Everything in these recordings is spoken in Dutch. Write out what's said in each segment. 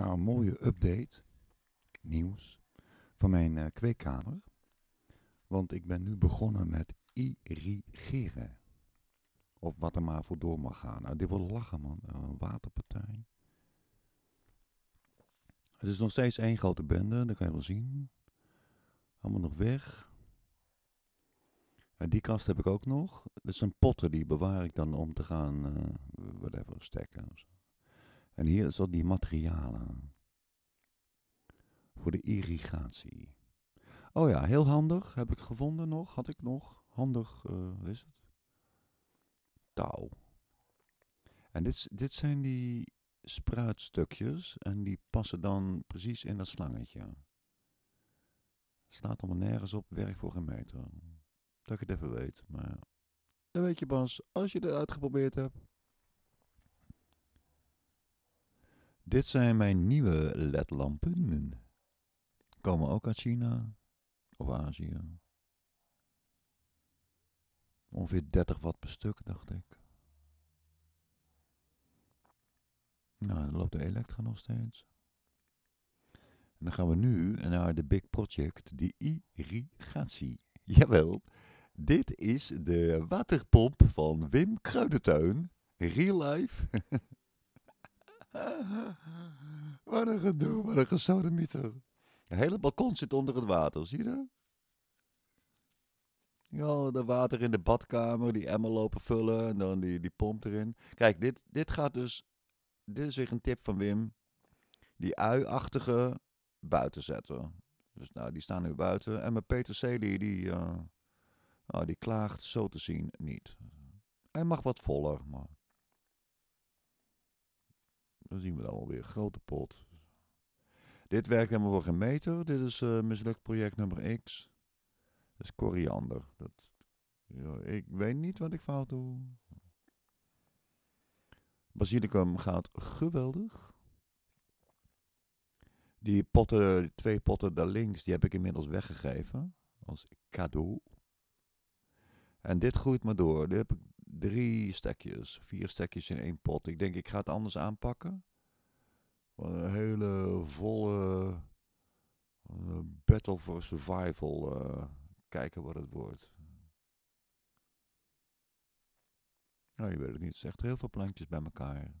Nou, een mooie update, nieuws, van mijn uh, kweekkamer. Want ik ben nu begonnen met irrigeren. Of wat er maar voor door mag gaan. Nou, dit wil lachen, man. Eh, een waterpartij. Het is nog steeds één grote bende, dat kan je wel zien. Allemaal nog weg. En die kast heb ik ook nog. Dat zijn potten, die bewaar ik dan om te gaan, eh, whatever, stekken of zo. En hier zijn die materialen. Voor de irrigatie. Oh ja, heel handig. Heb ik gevonden nog. Had ik nog. Handig, wat eh, is het? Touw. En dit, dit zijn die spruitstukjes. En die passen dan precies in dat slangetje. Staat allemaal nergens op. Werk voor een meter. Dat ik het even weet. Maar dat weet je bas, als je het uitgeprobeerd hebt. Dit zijn mijn nieuwe ledlampen. Komen ook uit China of Azië. Ongeveer 30 watt per stuk, dacht ik. Nou, dan loopt de elektra nog steeds. En dan gaan we nu naar de Big Project, de irrigatie. Jawel, dit is de waterpomp van Wim Kruidentuin. Real life. Wat een gedoe, wat een gesodemieter. Het hele balkon zit onder het water, zie je dat? Ja, de water in de badkamer, die emmer lopen vullen en dan die, die pomp erin. Kijk, dit, dit gaat dus... Dit is weer een tip van Wim. Die ui-achtige buiten zetten. Dus nou, die staan nu buiten. En mijn Peter Celie, die, eh, oh, die klaagt zo te zien niet. Hij mag wat voller, maar... Dan zien we dan alweer. Grote pot. Dit werkt helemaal voor geen meter. Dit is uh, mislukt project nummer X. Dat is koriander. Dat, ik weet niet wat ik fout doe. Basilicum gaat geweldig. Die potten, die twee potten daar links, die heb ik inmiddels weggegeven. Als cadeau. En dit groeit maar door. Dit heb ik drie stekjes, vier stekjes in één pot. Ik denk, ik ga het anders aanpakken. Een hele volle battle for survival. Eh, kijken wat het wordt. Nou, je weet het niet. Het is echt heel veel plantjes bij elkaar.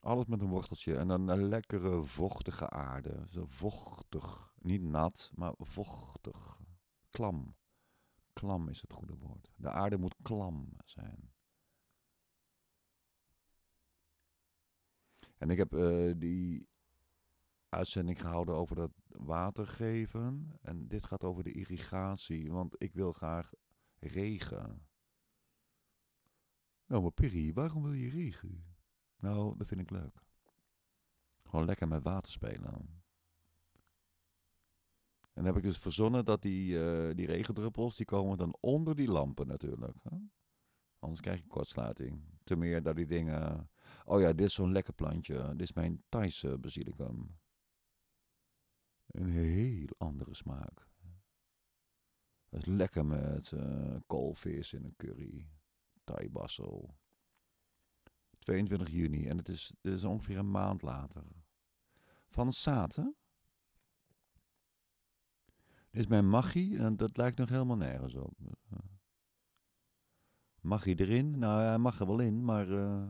Alles met een worteltje en dan een lekkere vochtige aarde. Zo vochtig. Niet nat, maar vochtig klam. Klam is het goede woord. De aarde moet klam zijn. En ik heb eh, die uitzending gehouden over dat water geven. En dit gaat over de irrigatie, want ik wil graag regen. Nou, maar Piri, waarom wil je regen? Nou, dat vind ik leuk. Gewoon lekker met water spelen. En dan heb ik dus verzonnen dat die, eh, die regendruppels, die komen dan onder die lampen natuurlijk. Hè? Anders krijg je kortsluiting. Ten meer dat die dingen... Oh ja, dit is zo'n lekker plantje. Dit is mijn Thaise eh, basilicum. Een heel andere smaak. Dat is lekker met uh, koolvis in een curry. Thai basil. 22 juni. En het is, het is ongeveer een maand later. Van zaten is mijn magie, eh, dat lijkt nog helemaal nergens op. Mag hij erin? Nou, hij mag er wel in, maar eh,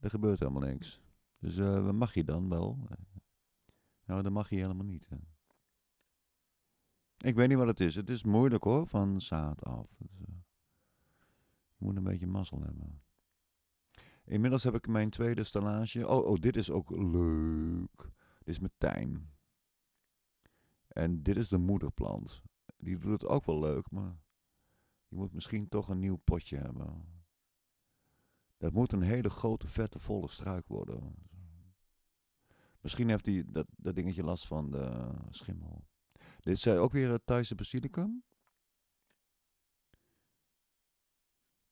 er gebeurt helemaal niks. Dus uh, eh, mag je dan wel? Nou, dan mag hij helemaal niet. Hè. Ik weet niet wat het is. Het is moeilijk hoor, van zaad af. Dus, je moet een beetje mazzel hebben. Inmiddels heb ik mijn tweede stallage. Oh, oh, dit is ook leuk. Dit is mijn tijm. En dit is de moederplant. Die doet het ook wel leuk, maar je moet misschien toch een nieuw potje hebben. Dat moet een hele grote, vette, volle struik worden. Misschien heeft hij dat, dat dingetje last van de schimmel. Dit zijn ook weer het eh, Thaise basilicum.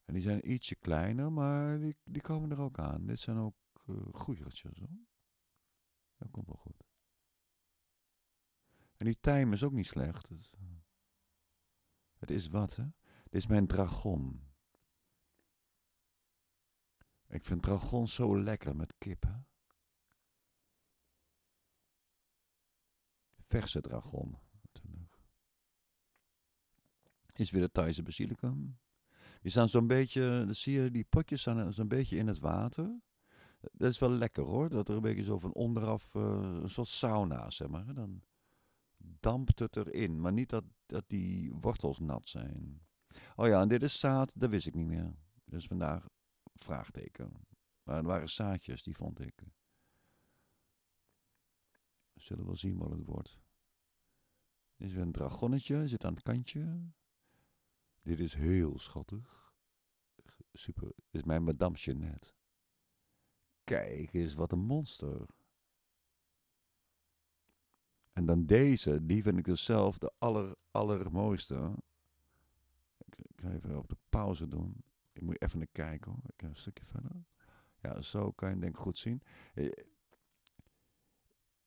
En die zijn ietsje kleiner, maar die, die komen er ook aan. Dit zijn ook uh, Dat komt wel goed. En die time is ook niet slecht. Dus, het, eh, het is wat, hè? Dit is mijn dragon. Ik vind dragon zo lekker met kip, hè? Verse dragon, natuurlijk. Is weer de Thaise basilicum. Die staan zo'n beetje, zie je die potjes staan eh, zo'n beetje in het water. Dat is wel lekker hoor, dat er een beetje zo van onderaf eh, een soort sauna, zeg maar. Dan dampt het erin. Maar niet dat, dat die wortels nat zijn. Oh ja, en dit is zaad, dat wist ik niet meer. Dus vandaag vraagteken. Maar het waren zaadjes, die vond ik. We zullen wel zien wat het wordt. Dit is weer een dragonnetje, zit aan het kantje. Dit is heel schattig. Super, dit is mijn madame net. Kijk eens, wat een monster. En dan deze, die vind ik dus zelf de allermooiste. Ik, ga even op de pauze doen. Ik moet even naar kijken hoor. Ik ga een stukje verder. Ja, zo kan je denk ik goed zien. Eh,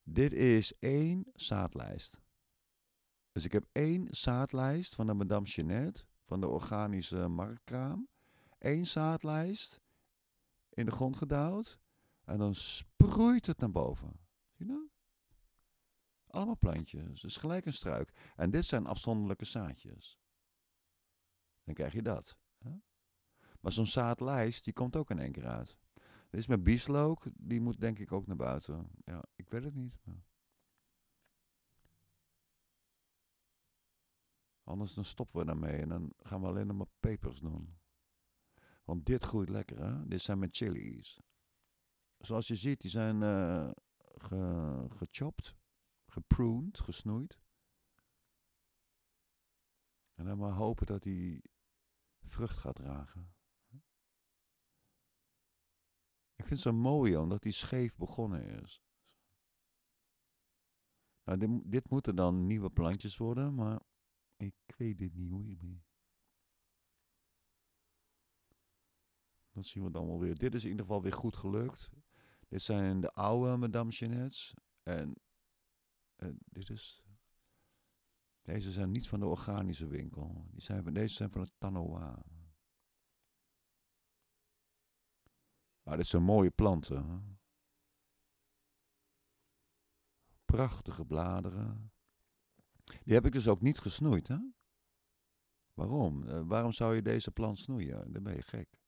dit is één zaadlijst. Dus ik heb één zaadlijst van de Madame Genet, van de organische marktkraam. Eén zaadlijst in de grond gedouwd. En dan sproeit het naar boven. Zie je dat? Allemaal plantjes, dus gelijk een struik. En dit zijn afzonderlijke zaadjes. Dan krijg je dat. Hè? Maar zo'n zaadlijst, die komt ook in één keer uit. Dit is met bieslook, die moet denk ik ook naar buiten. Ja, ik weet het niet. Anders dan stoppen we daarmee en dan gaan we alleen nog maar pepers doen. Want dit groeit lekker, hè? Dit zijn mijn chilies. Zoals je ziet, die zijn uh, gechopt gepruned, gesnoeid. En dan maar hopen dat die vrucht gaat dragen. Ik vind het zo mooi omdat die scheef begonnen is. Nou, dit, moeten dan nieuwe plantjes worden, maar ik weet dit niet hoe hiermee. Dat zien we dan wel weer. Dit is in ieder geval weer goed gelukt. Dit zijn de oude Madame Jeanettes. En eh, dit is. Deze zijn niet van de organische winkel. Die zijn van, deze zijn van het Tanoa. Maar dit zijn mooie planten. Hè? Prachtige bladeren. Die heb ik dus ook niet gesnoeid, hè? Waarom? Eh, waarom zou je deze plant snoeien? Dan ben je gek.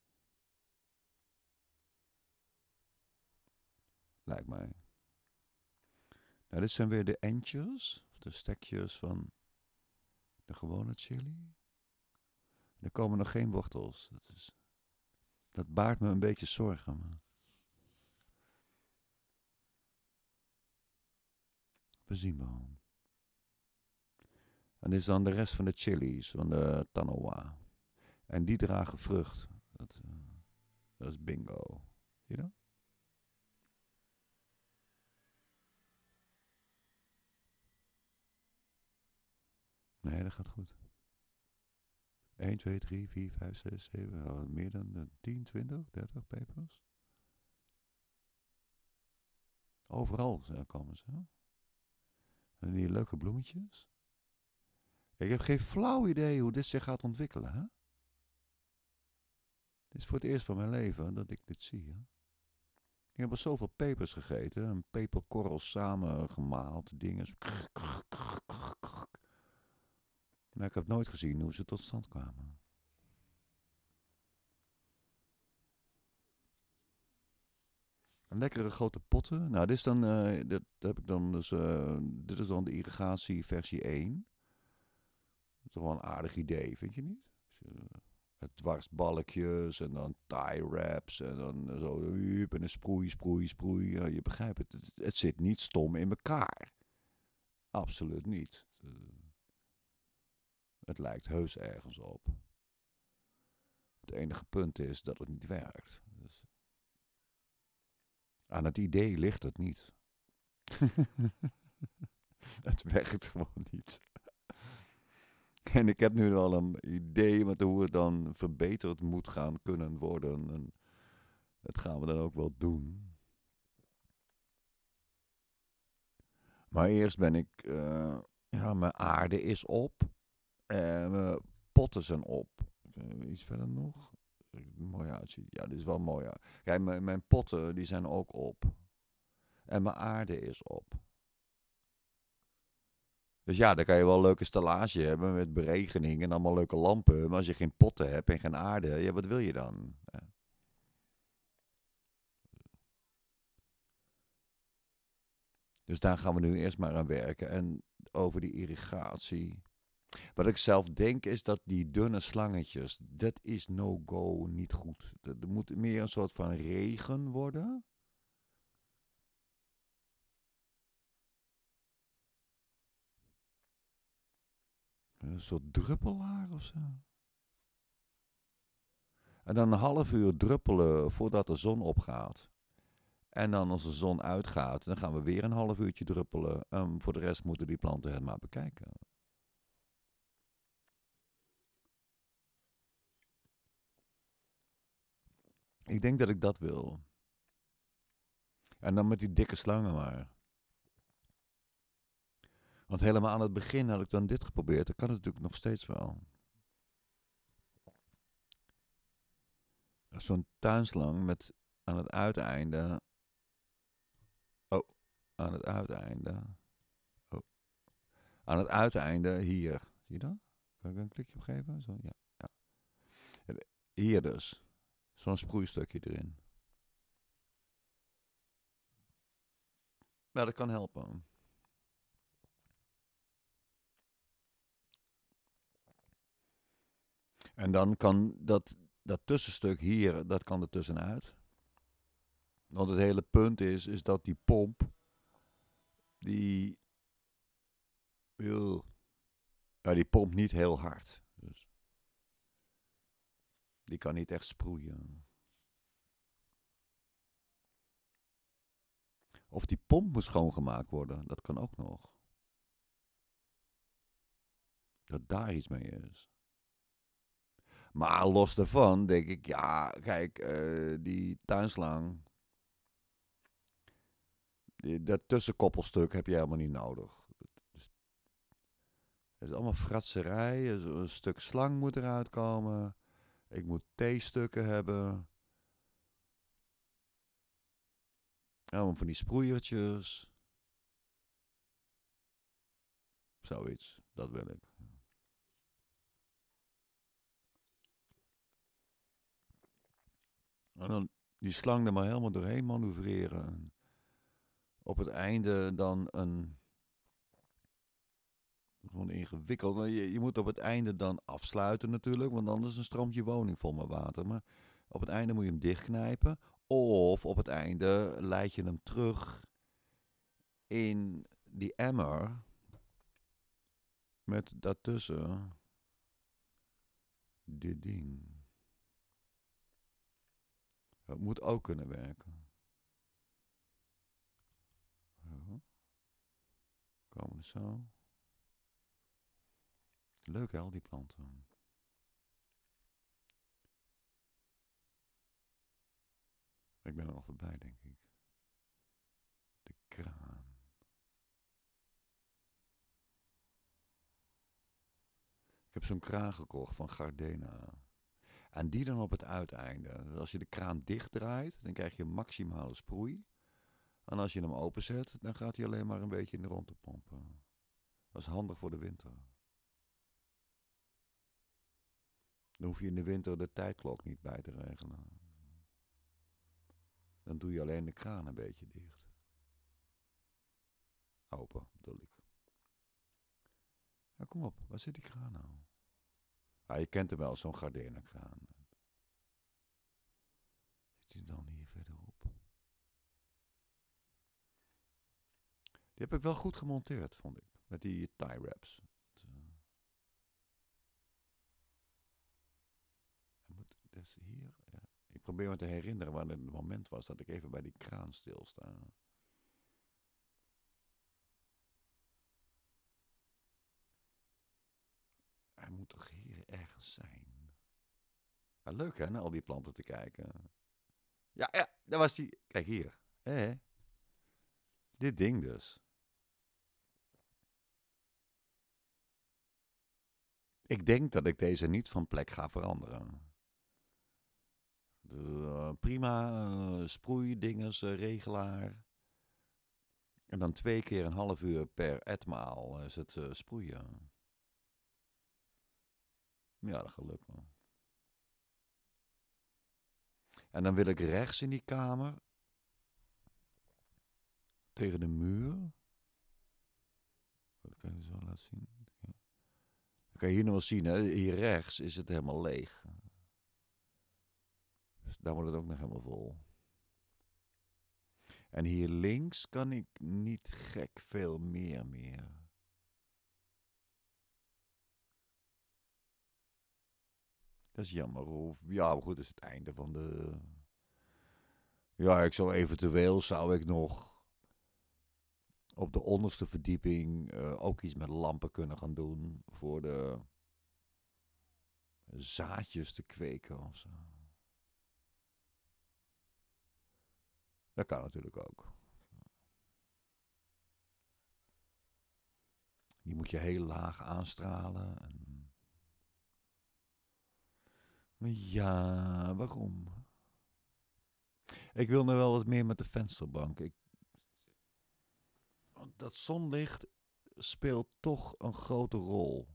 Lijkt mij dit zijn weer de endjes, of de stekjes van de gewone chili. Er komen nog geen wortels. Dat, is, dat baart me een beetje zorgen. Maar... We zien wel. En dit is dan de rest van de chilies, van de tanoa. En die dragen vrucht. Dat, eh, dat is bingo. Zie je dat? Nee, dat gaat goed. 1, 2, 3, 4, 5, 6, 7, meer dan 10, 20, 30 papers. Overal komen ze. En die leuke bloemetjes. Ik heb geen flauw idee hoe dit zich gaat ontwikkelen. Hè? Het is voor het eerst van mijn leven dat ik dit zie. Hè? Ik heb al zoveel pepers gegeten. Een peperkorrel samengemaald. Dingen. Krr, krr, maar ik heb nooit gezien hoe ze tot stand kwamen. Lekkere grote potten. Nou, dit is dan, uh, dit heb ik dan dus, eh, dit is dan de irrigatie versie 1. Dat is toch wel een aardig idee, vind je niet? Het eh, dwarsbalkjes en dan tie wraps en dan zo en een sproei, sproei, sproei. Ja, je begrijpt het, het, het, zit niet stom in elkaar. Absoluut niet. Het lijkt heus ergens op. Het enige punt is dat het niet werkt. Dus aan het idee ligt het niet. het werkt gewoon niet. En ik heb nu al een idee met hoe het dan verbeterd moet gaan kunnen worden. En dat gaan we dan ook wel doen. Maar eerst ben ik. Eh, ja, mijn aarde is op. Potten zijn op. Eh, iets verder nog. Mooi uitziet. Ja, dit is wel mooi. Kijk, mijn, mijn potten die zijn ook op. En mijn aarde is op. Dus ja, dan kan je wel een leuke stallage hebben met beregening en allemaal leuke lampen. Maar als je geen potten hebt en geen aarde, ja, wat wil je dan? Dus daar gaan we nu eerst maar aan werken. En over die irrigatie. Wat ik zelf denk is dat die dunne slangetjes, dat is no-go, niet goed. Er moet meer een soort van regen worden. Een soort druppelaar of zo. En dan een half uur druppelen voordat de zon opgaat. En dan als de zon uitgaat, dan gaan we weer een half uurtje druppelen. Um, voor de rest moeten die planten het maar bekijken. Ik denk dat ik dat wil. En dan met die dikke slangen maar. Want helemaal aan het begin had ik dan dit geprobeerd. Dat kan het natuurlijk nog steeds wel. Zo'n tuinslang met aan het uiteinde. Oh, aan het uiteinde. Oh. Aan het uiteinde hier. Zie je dat? Kan ik een klikje opgeven Zo, ja. ja. Hier dus. Zo'n sproeistukje erin. Ja, dat kan helpen. En dan kan dat, dat tussenstuk hier, dat kan er tussenuit. Want het hele punt is, is dat die pomp, die, ja, die pompt niet heel hard. Die kan niet echt sproeien. Of die pomp moet schoongemaakt worden, dat kan ook nog. Dat daar iets mee is. Maar los daarvan denk ik, ja, kijk, eh, die tuinslang. Die, dat tussenkoppelstuk heb je helemaal niet nodig. Het is allemaal fratserij. Een stuk slang moet eruit komen. Ik moet theestukken hebben. Allemaal van die sproeiertjes. Zoiets, dat wil ik. En dan die slang er maar helemaal doorheen manoeuvreren. op het einde dan een gewoon ingewikkeld. Nou, je, je moet op het einde dan afsluiten natuurlijk, want anders een stroomt je woning vol met water. Maar op het einde moet je hem dichtknijpen. Of op het einde leid je hem terug in die emmer. Met daartussen dit ding. Het moet ook kunnen werken. Komen we zo. Leuk hè, al die planten. Ik ben er al voorbij, denk ik. De kraan. Ik heb zo'n kraan gekocht van Gardena. En die dan op het uiteinde. Dus als je de kraan dichtdraait, dan krijg je maximale sproei. En als je hem openzet, dan gaat hij alleen maar een beetje in de rondte pompen. Dat is handig voor de winter. Dan hoef je in de winter de tijdklok niet bij te regelen. Dan doe je alleen de kraan een beetje dicht. Open, bedoel ik. Ja, kom op, waar zit die kraan nou? Ah, je kent hem wel, zo'n kraan. Zit hij dan hier verderop? Die heb ik wel goed gemonteerd, vond ik. Met die tie wraps. dus hier. Ik probeer me te herinneren waar het moment was dat ik even bij die kraan stilsta. Hij moet toch hier ergens zijn? leuk hè, naar al die planten te kijken. Ja, ja, daar was die. Kijk hier. Hé. Dit ding dus. Ik denk dat ik deze niet van plek ga veranderen. De, eh, prima, eh, sproeidinges, eh, regelaar. En dan twee keer een half uur per etmaal is het sproeien. Ja, dat gelukt lukken. En dan wil ik rechts in die kamer. Tegen de muur. Dat kan je zo laten zien. Dat kan je hier nog wel zien. Hè? Hier rechts is het helemaal leeg. Dus daar wordt het ook nog helemaal vol. En hier links kan ik niet gek veel meer meer. Dat is jammer. Of, ja, maar goed, dat is het einde van de... Ja, ik zou eventueel, zou ik nog op de onderste verdieping eh, ook iets met lampen kunnen gaan doen. Voor de zaadjes te kweken of zo. Dat kan natuurlijk ook. Die moet je heel laag aanstralen. En... Maar ja, waarom? Ik wil nu wel wat meer met de vensterbank. Ik... Want dat zonlicht speelt toch een grote rol.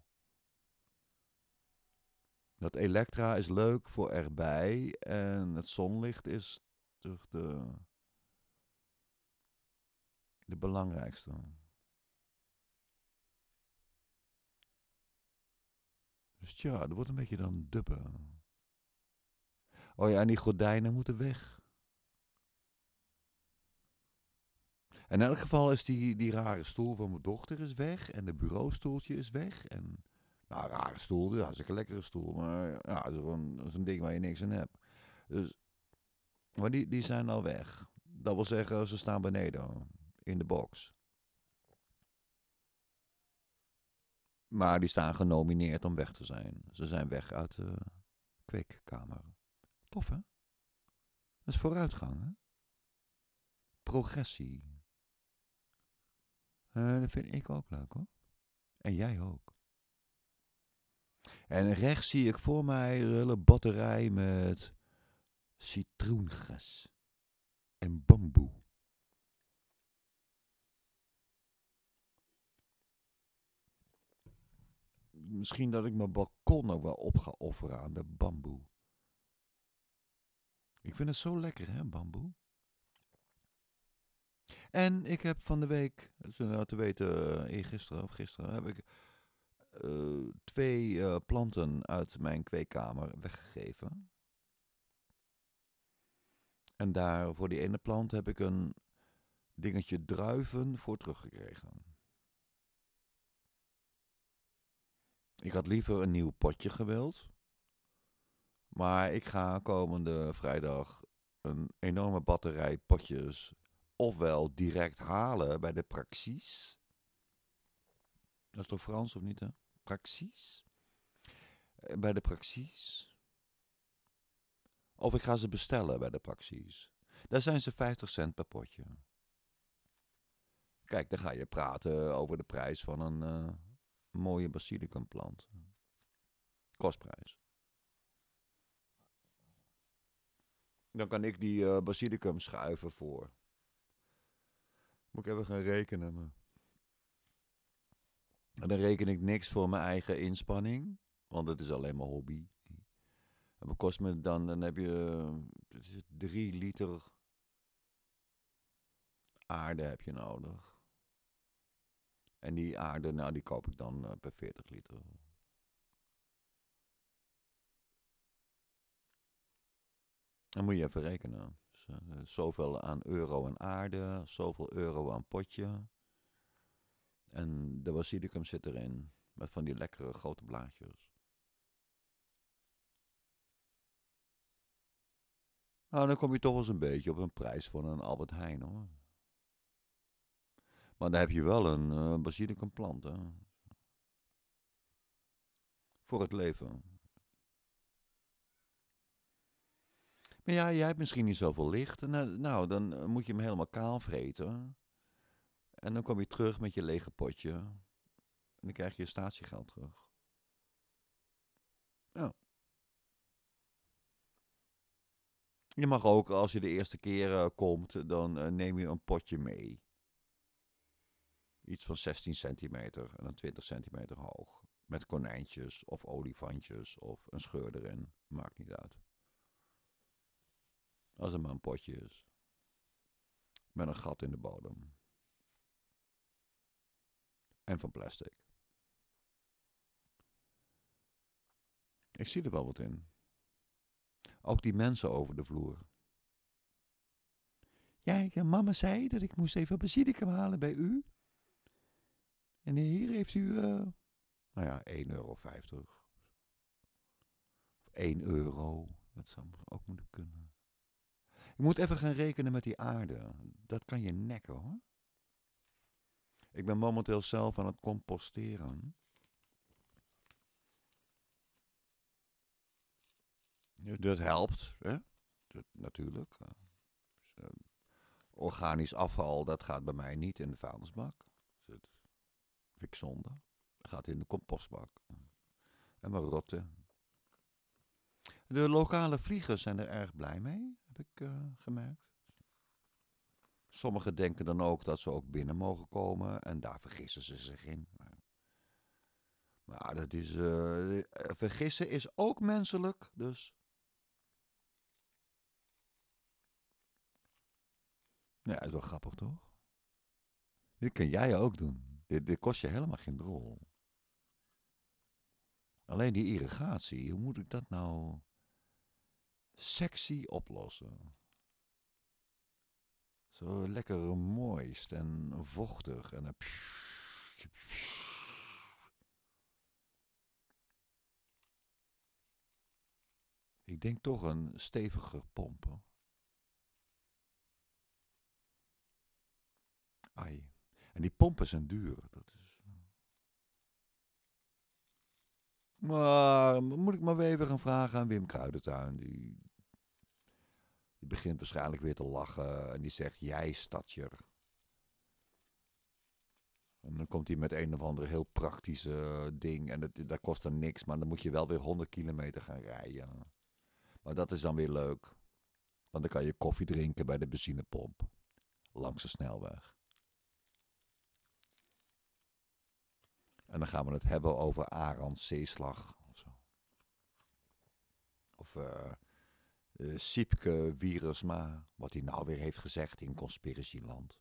Dat elektra is leuk voor erbij en het zonlicht is toch de de belangrijkste. Dus tja, dat wordt een beetje dan dubbel. Oh ja, en die gordijnen moeten weg. In elk geval is die, die rare stoel van mijn dochter is weg. En de bureaustoeltje is weg. En, nou, rare stoel, dat is een lekkere stoel. Maar ja, dat is gewoon zo'n ding waar je niks aan hebt. Dus, maar die, die zijn al weg. Dat wil zeggen, ze staan beneden in de box. Maar die staan genomineerd om weg te zijn. Ze zijn weg uit de kweekkamer. Tof hè? Dat is vooruitgang hè? Progressie. Uh, dat vind ik ook leuk hoor. En jij ook. En rechts zie ik voor mij een hele batterij met citroengras en bamboe. misschien dat ik mijn balkon ook wel op ga offeren aan de bamboe. Ik vind het zo lekker, hè, bamboe. En ik heb van de week, nou te weten, eergisteren eh, of gisteren, heb ik eh, twee eh, planten uit mijn kweekkamer weggegeven. En daar voor die ene plant heb ik een dingetje druiven voor teruggekregen. Ik had liever een nieuw potje gewild. Maar ik ga komende vrijdag een enorme batterij potjes ofwel direct halen bij de Praxis. Dat is toch Frans of niet, hè? Praxis? Eh, bij de Praxis. Of ik ga ze bestellen bij de Praxis. Daar zijn ze 50 cent per potje. Kijk, dan ga je praten over de prijs van een, eh, mooie basilicumplant. Kostprijs. Dan kan ik die eh, basilicum schuiven voor. Moet ik even gaan rekenen. Maar. En dan reken ik niks voor mijn eigen inspanning. Want het is alleen maar hobby. En wat kost me dan? Dan heb je 3 eh, liter aarde heb je nodig. En die aarde, nou, die koop ik dan eh, per 40 liter. Dan moet je even rekenen. Dus, eh, eh, zoveel aan euro aan aarde, zoveel euro aan potje. En de basilicum zit erin, met van die lekkere grote blaadjes. Nou, dan kom je toch eens een beetje op een prijs van een Albert Heijn hoor. Maar dan heb je wel een uh, eh, plant hè. Voor het leven. Maar ja, jij hebt misschien niet zoveel licht. Nou, nou dan eh, moet je hem helemaal kaal vreten. En dan kom je terug met je lege potje. En dan krijg je je statiegeld terug. Ja. Je mag ook, als je de eerste keer eh, komt, dan neem je een potje mee iets van 16 centimeter en dan 20 centimeter hoog. Met konijntjes of olifantjes of een scheur erin. Maakt niet uit. Als het maar een potje is. Met een gat in de bodem. En van plastic. Ik zie er wel wat in. Ook die mensen over de vloer. Ja, eh, mama zei dat ik moest even basilicum halen bij u. En hier heeft u, eh, nou ja, 1,50 euro. Of 1 euro. Dat zou ook moeten kunnen. Je moet even gaan rekenen met die aarde. Dat kan je nekken hoor. Ik ben momenteel zelf aan het composteren. Dat helpt, hè? Dat, natuurlijk. Eh, dus, eh, organisch afval, dat gaat bij mij niet in de vuilnisbak. Vind ik zonde. Gaat in de compostbak. En we rotten. De lokale vliegers zijn er erg blij mee, heb ik eh, gemerkt. Sommigen denken dan ook dat ze ook binnen mogen komen en daar vergissen ze zich in. Maar, maar dat is. Eh, vergissen is ook menselijk, dus. Ja, is wel grappig toch? Dit kan jij ook doen. Dit, kost je helemaal geen drol. Alleen die irrigatie, hoe moet ik dat nou sexy oplossen? Zo lekker mooist en vochtig en... Ik denk toch een steviger pompen. Ai. En die pompen zijn duur. Dat is... Maar moet ik maar weer even gaan vragen aan Wim Kruidentuin. Die, die begint waarschijnlijk weer te lachen en die zegt: Jij, stadjer. En dan komt hij met een of ander heel praktische ding. En dat, dat kost dan niks, maar dan moet je wel weer 100 kilometer gaan rijden. Maar dat is dan weer leuk. Want dan kan je koffie drinken bij de benzinepomp. Langs de snelweg. En dan gaan we het hebben over Arand Zeeslag of zo. Of uh, Siepke Wiersma, wat hij nou weer heeft gezegd in Conspiracyland.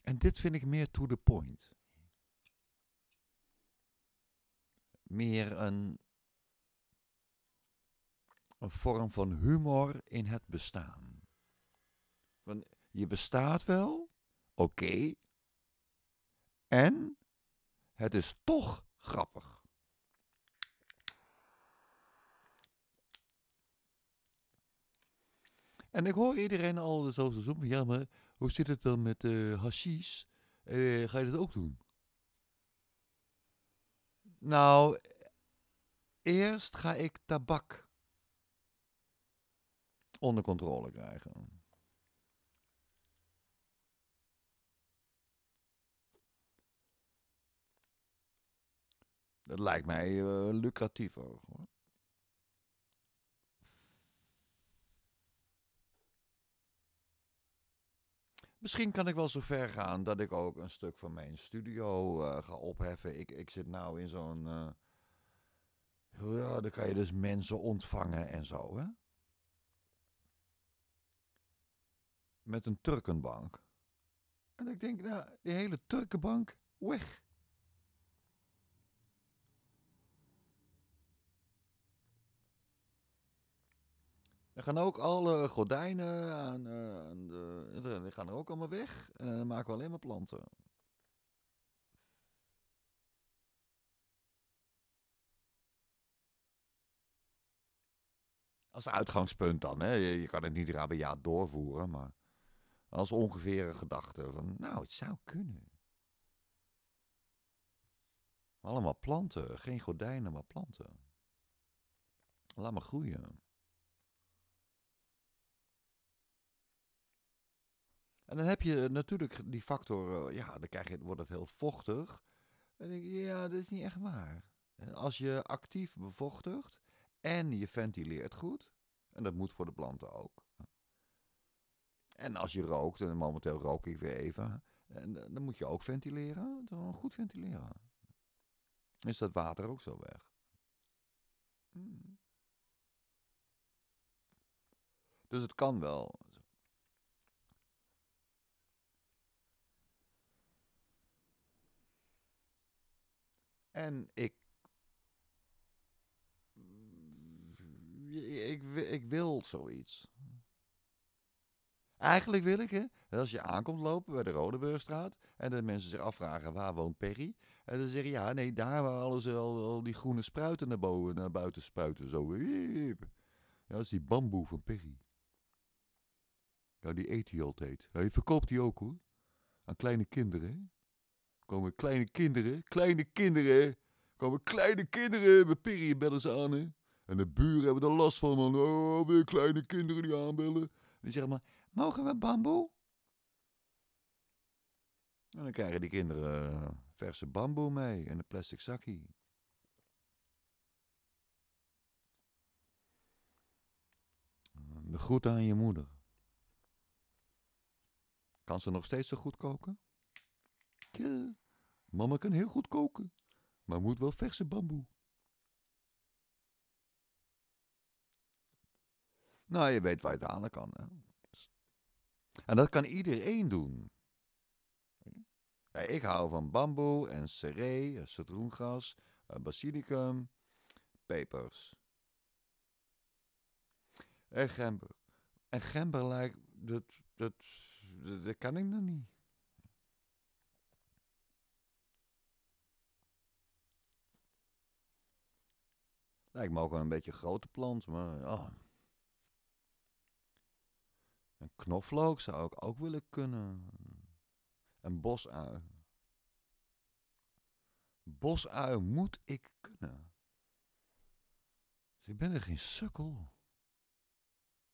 En dit vind ik meer to the point. Meer een, een vorm van humor in het bestaan. Want je bestaat wel, oké, en het is toch grappig. En ik hoor iedereen al zo zoeken. Ja, maar hoe zit het dan met uh, hashish? Eh, ga je dat ook doen? Nou, eerst ga ik tabak onder controle krijgen. Dat lijkt mij eh, lucratief Hoor. Misschien kan ik wel zo ver gaan dat ik ook een stuk van mijn studio eh, ga opheffen. Ik, ik zit nou in zo'n... Eh, ja, dan kan je dus mensen ontvangen en zo, hè? Met een Turkenbank. En ik denk, nou, die hele Turkenbank, weg. Er gaan ook alle gordijnen aan, eh, aan de, die gaan er ook allemaal weg. En eh, dan maken we alleen maar planten. Als uitgangspunt dan. Hè? Je, kan het niet rabiaat doorvoeren, maar als ongeveer een gedachte van, nou, het zou kunnen. Allemaal planten, geen gordijnen, maar planten. Laat maar groeien. En dan heb je eh, natuurlijk die factor, eh, ja, dan krijg je, wordt het heel vochtig. En dan denk je, ja, dat is niet echt waar. Eh, als je actief bevochtigt en je ventileert goed, en dat moet voor de planten ook. En als je rookt, en momenteel rook ik weer even, en dan moet je ook ventileren, dan goed ventileren. Is dat water ook zo weg? Hmm. Dus het kan wel. En ik. Mm, ik, ik wil zoiets. Eigenlijk wil ik, hè, dat als je aankomt lopen bij de Rodebeurstraat en dat mensen zich afvragen waar woont Perry. En dan zeggen ja, nee, daar waar alles al, al die groene spruiten naar, boven, naar buiten spuiten. Zo. Ja, dat is die bamboe van Perry. Ja, die eet hij altijd. Hij verkoopt die ook hoor. Aan kleine kinderen. Komen kleine kinderen, kleine kinderen, komen kleine kinderen met Perry bellen ze aan. Hè? En de buren hebben er last van, man. Oh, weer kleine kinderen die aanbellen. En die zeggen maar, mogen we bamboe? En dan krijgen die kinderen eh, verse bamboe mee en een plastic zakje. De groet aan je moeder. Kan ze nog steeds zo goed koken? Mama kan heel goed koken, maar moet wel verse bamboe. Nou, je weet waar je het aan kan. Hè? En dat kan iedereen doen. ik hou van bamboe en seré, eh, citroengras, eh, basilicum, pepers. En gember. En gember lijkt... Dat, dat, dat, dat kan ik nog niet. Lijkt me ook wel een beetje een grote plant, maar ja. Oh. Een knoflook zou ik ook willen kunnen. Een bosui. Bosui moet ik kunnen. Dus ik ben er geen sukkel.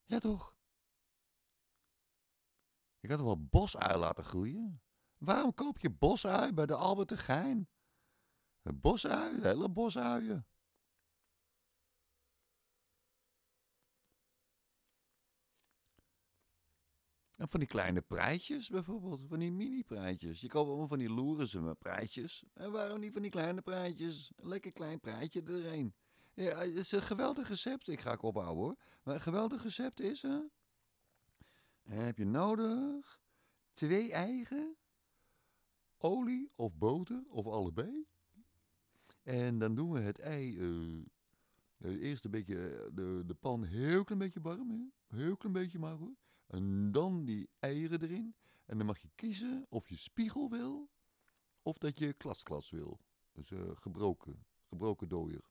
Ja toch? Ik had er wel bosui laten groeien. Waarom koop je bosui bij de Albert de Gein? Een bosui, hele bosuien. Nou, van die kleine prijtjes bijvoorbeeld, van die mini-prijtjes. Je koopt allemaal van die loerense prijtjes. En waarom niet van die kleine prijtjes? lekker klein prijtje erin. Ja, het is een geweldig recept. Ik ga het ophouden hoor. Maar een geweldig recept is er. heb je nodig twee eigen, olie of boter of allebei. En dan doen we het ei eh, eh, eerst een beetje eh, de, de pan heel klein beetje warm. Hè? Heel klein beetje maar hoor. En dan die eieren erin. En dan mag je kiezen of je spiegel wil of dat je klasklas wil. Dus eh, gebroken, gebroken dooier.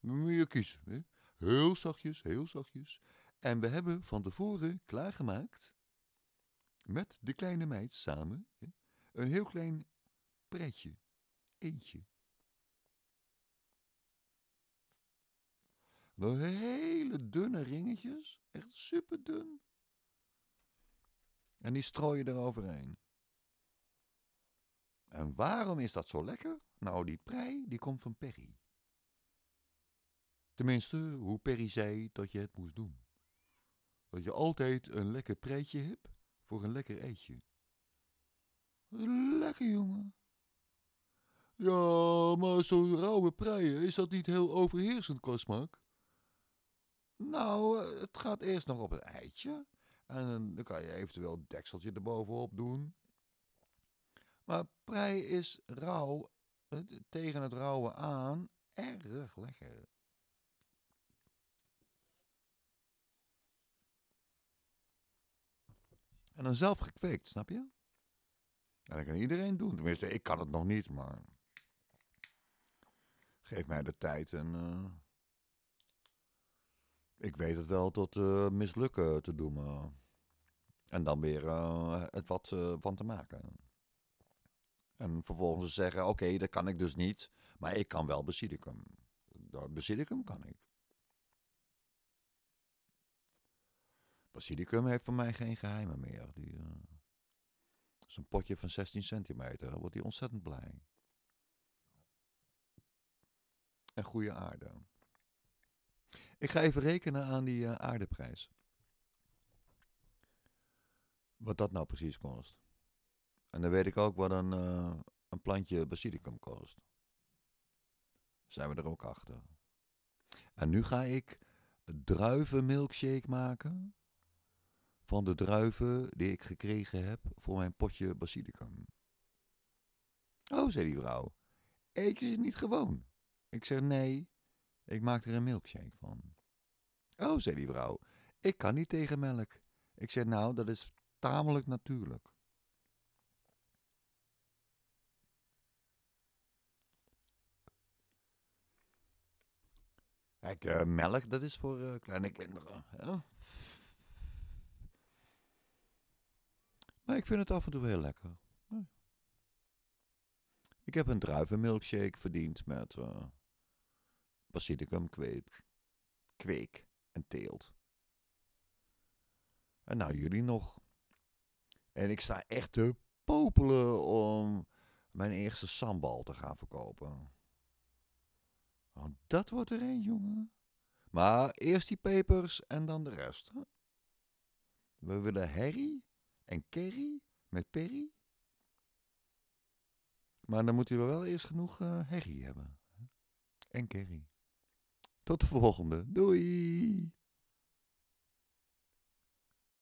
Dan moet je kiezen. Hè? Heel zachtjes, heel zachtjes. En we hebben van tevoren klaargemaakt, met de kleine meid samen, hè? een heel klein pretje. Eentje. Hele dunne ringetjes, echt super dun. En die strooi je eroverheen. En waarom is dat zo lekker? Nou, die prei, die komt van Perry. Tenminste, hoe Perry zei dat je het moest doen. Dat je altijd een lekker preitje hebt voor een lekker eetje. Lekker, jongen. Ja, maar zo'n rauwe preien, is dat niet heel overheersend qua smaak? Nou, eh, het gaat eerst nog op het eitje. En eh, dan kan je eventueel het dekseltje erbovenop doen. Maar prei is rauw, eh, tegen het rauwe aan, erg lekker. En dan zelf gekweekt, snap je? En dat kan iedereen doen. Tenminste, ik kan het nog niet, maar... Geef mij de tijd en... Eh, ik weet het wel tot eh, mislukken te doen. Eh. en dan weer eh, het wat van te maken. En vervolgens zeggen, oké, dat kan ik dus niet. Maar ik kan wel basilicum. Basilicum kan ik. Basilicum heeft voor mij geen geheimen meer. Die, dat is een potje van 16 centimeter. wordt hij ontzettend blij. En goede aarde. Ik ga even rekenen aan die eh, aardeprijs. Wat dat nou precies kost. En dan weet ik ook wat een, eh, een plantje basilicum kost. Zijn we er ook achter. En nu ga ik druivenmilkshake maken. Van de druiven die ik gekregen heb voor mijn potje basilicum. Oh, zei die vrouw. Ik is het niet gewoon. Ik zeg nee, ik maak er een milkshake van. Oh, zei die vrouw, ik kan niet tegen melk. Ik zei, nou, dat is tamelijk natuurlijk. Kijk, eh, melk, dat is voor uh, kleine kinderen. Hè? Maar ik vind het af en toe heel lekker. Ik heb een druivenmilkshake verdiend met uh, basilicum kweek, kweek en teelt. En nou jullie nog. En ik sta echt te popelen om mijn eerste sambal te gaan verkopen. Want dat wordt er een, jongen. Maar eerst die pepers en dan de rest. Hè? We willen herrie en kerry met perry. Maar dan moet we wel eerst genoeg uh, herrie hebben. En kerry. Tot de volgende. Doei!